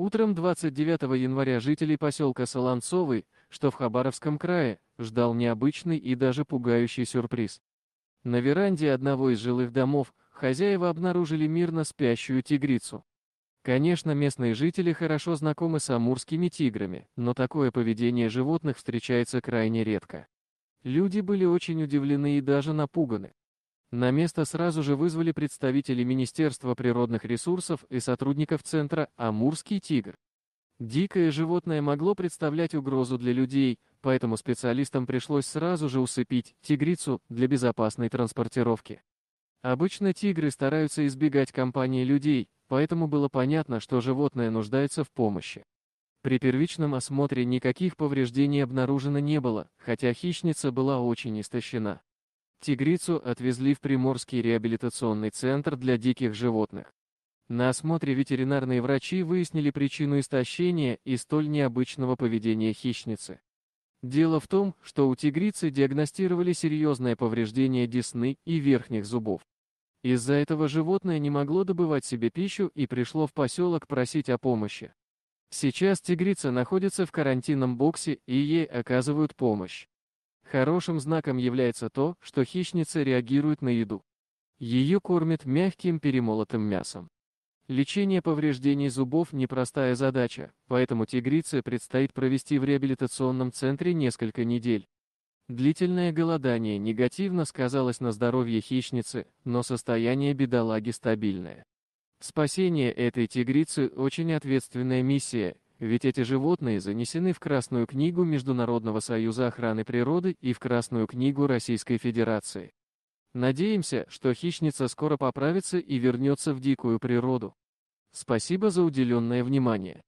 Утром 29 января жителей поселка Солонцовый, что в Хабаровском крае, ждал необычный и даже пугающий сюрприз. На веранде одного из жилых домов хозяева обнаружили мирно спящую тигрицу. Конечно, местные жители хорошо знакомы с амурскими тиграми, но такое поведение животных встречается крайне редко. Люди были очень удивлены и даже напуганы. На место сразу же вызвали представители Министерства природных ресурсов и сотрудников центра «Амурский тигр». Дикое животное могло представлять угрозу для людей, поэтому специалистам пришлось сразу же усыпить тигрицу для безопасной транспортировки. Обычно тигры стараются избегать компании людей, поэтому было понятно, что животное нуждается в помощи. При первичном осмотре никаких повреждений обнаружено не было, хотя хищница была очень истощена. Тигрицу отвезли в Приморский реабилитационный центр для диких животных. На осмотре ветеринарные врачи выяснили причину истощения и столь необычного поведения хищницы. Дело в том, что у тигрицы диагностировали серьезное повреждение десны и верхних зубов. Из-за этого животное не могло добывать себе пищу и пришло в поселок просить о помощи. Сейчас тигрица находится в карантинном боксе и ей оказывают помощь. Хорошим знаком является то, что хищница реагирует на еду. Ее кормят мягким перемолотым мясом. Лечение повреждений зубов – непростая задача, поэтому тигрице предстоит провести в реабилитационном центре несколько недель. Длительное голодание негативно сказалось на здоровье хищницы, но состояние бедолаги стабильное. Спасение этой тигрицы – очень ответственная миссия, ведь эти животные занесены в Красную книгу Международного союза охраны природы и в Красную книгу Российской Федерации. Надеемся, что хищница скоро поправится и вернется в дикую природу. Спасибо за уделенное внимание.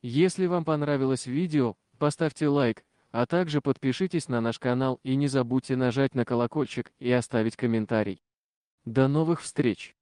Если вам понравилось видео, поставьте лайк, а также подпишитесь на наш канал и не забудьте нажать на колокольчик и оставить комментарий. До новых встреч!